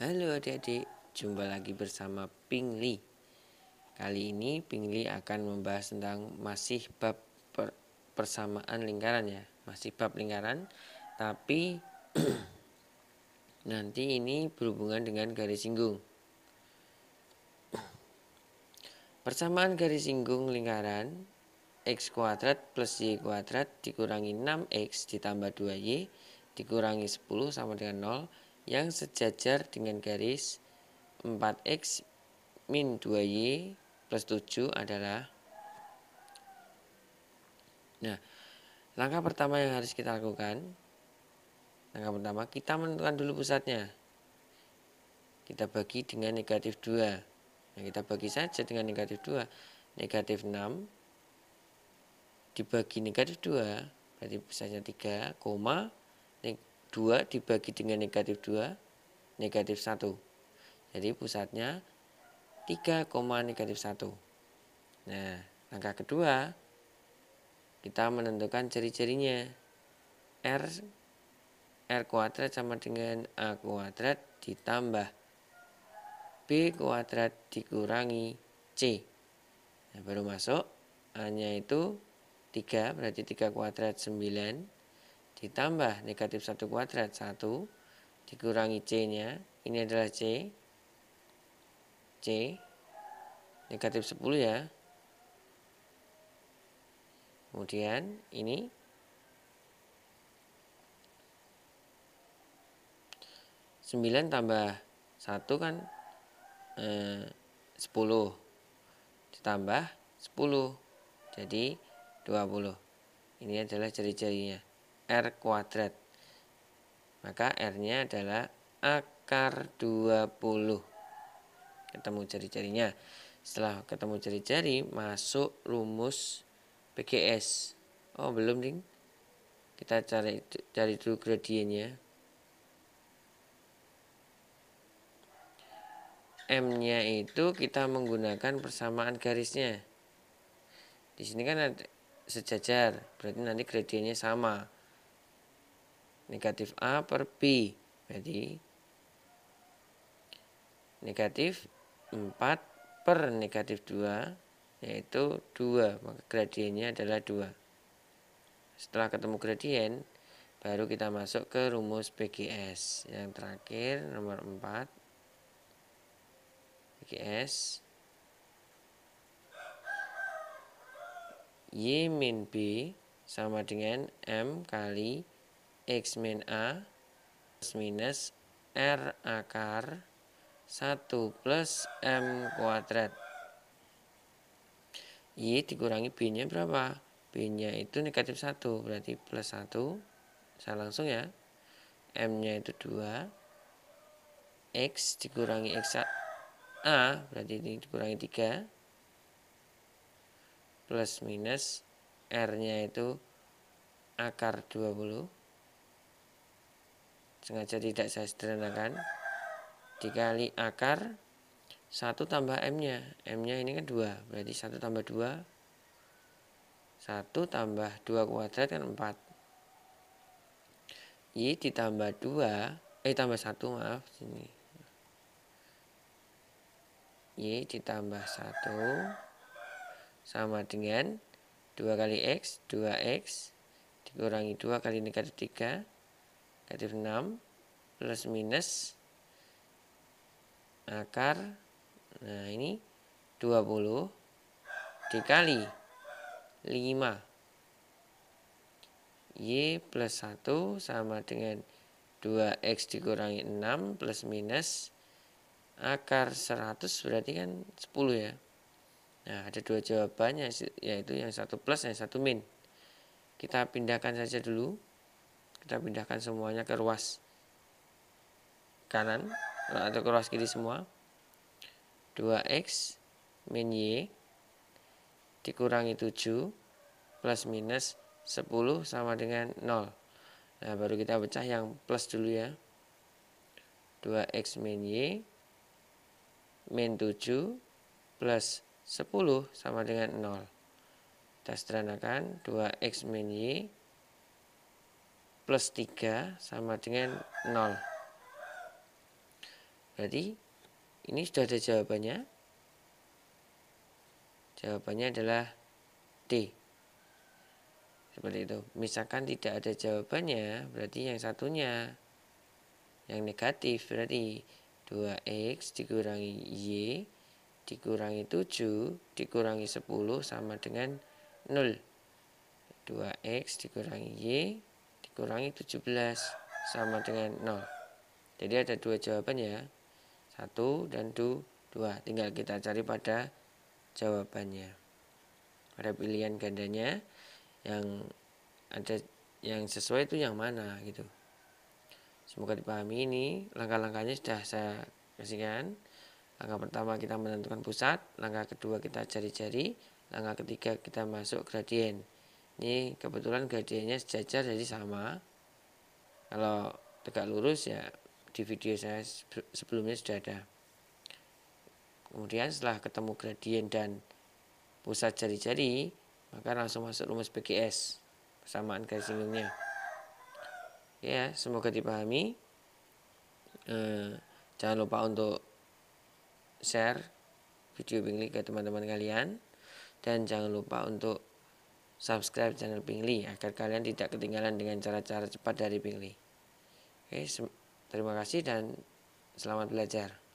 Halo adik-adik, jumpa lagi bersama Pingli. Kali ini Pingli akan membahas tentang masih bab per persamaan lingkaran ya, masih bab lingkaran, tapi nanti ini berhubungan dengan garis singgung. Persamaan garis singgung lingkaran x kuadrat plus y kuadrat dikurangi 6x ditambah 2y dikurangi 10 sama dengan 0 yang sejajar dengan garis 4x min 2y plus 7 adalah Nah, langkah pertama yang harus kita lakukan Langkah pertama kita menentukan dulu pusatnya Kita bagi dengan negatif 2 Nah kita bagi saja dengan negatif 2 Negatif 6 Dibagi negatif 2 Berarti pusatnya 3, koma 2 dibagi dengan negatif 2, negatif 1. Jadi pusatnya 3, negatif 1. Nah, langkah kedua, kita menentukan ciri-cirinya. R, R kuadrat sama dengan A kuadrat ditambah B kuadrat dikurangi C. Nah, baru masuk, A-nya itu 3, berarti 3 kuadrat 9 ditambah negatif 1 kuadrat 1 dikurangi C-nya ini adalah C C negatif 10 ya kemudian ini sembilan tambah satu kan eh, sepuluh ditambah sepuluh jadi dua puluh ini adalah jari-jarinya R kuadrat. Maka R-nya adalah akar 20. Ketemu jari-jarinya. Setelah ketemu jari-jari, masuk rumus PGS. Oh, belum, Ding. Kita cari cari dulu gradiennya. M-nya itu kita menggunakan persamaan garisnya. Di sini kan ada sejajar, berarti nanti gradiennya sama negatif A per B berarti negatif 4 per negatif 2 yaitu 2 maka gradiennya adalah 2 setelah ketemu gradien baru kita masuk ke rumus PGS yang terakhir nomor 4 PGS Y min B sama dengan M kali X min A minus R akar 1 plus M kuadrat Y dikurangi B nya berapa? B nya itu negatif 1 berarti plus 1 saya langsung ya M nya itu 2 X dikurangi X A, A berarti ini dikurangi 3 plus minus R nya itu akar 20 sengaja tidak saya sederhanakan dikali akar 1 tambah M-nya M-nya ini kan 2 berarti 1 tambah 2 1 tambah 2 kuadrat kan 4 Y ditambah 2 eh tambah 1 maaf sini Y ditambah 1 sama dengan 2 kali X 2X dikurangi 2 kali negatif 3 negatif 6 plus minus akar nah ini 20 dikali 5 Y plus 1 sama dengan 2X dikurangi 6 plus minus akar 100 berarti kan 10 ya Nah ada dua jawabannya yaitu yang satu plus yang satu min Kita pindahkan saja dulu kita pindahkan semuanya ke ruas kanan eh, atau ke ruas kiri semua 2x min y dikurangi 7 plus minus 10 sama dengan 0 nah baru kita pecah yang plus dulu ya 2x min y min 7 plus 10 sama dengan 0 kita sederhanakan 2x min y plus 3 sama dengan 0 berarti ini sudah ada jawabannya jawabannya adalah D seperti itu misalkan tidak ada jawabannya berarti yang satunya yang negatif berarti 2x dikurangi y dikurangi 7 dikurangi 10 sama dengan 0 2x dikurangi y kurangi 17 sama dengan 0 jadi ada dua jawaban ya 1 dan 2 tinggal kita cari pada jawabannya pada pilihan gandanya yang ada yang sesuai itu yang mana gitu semoga dipahami ini langkah-langkahnya sudah saya kasihkan langkah pertama kita menentukan pusat langkah kedua kita cari-cari langkah ketiga kita masuk gradien ini kebetulan gradiennya sejajar jadi sama kalau tegak lurus ya di video saya sebelumnya sudah ada kemudian setelah ketemu gradien dan pusat jari-jari maka langsung masuk rumus PGS persamaan garis ya semoga dipahami eh, jangan lupa untuk share video Bingli ke teman-teman kalian dan jangan lupa untuk subscribe channel Pingli agar kalian tidak ketinggalan dengan cara-cara cepat dari Pingli. Oke, terima kasih dan selamat belajar.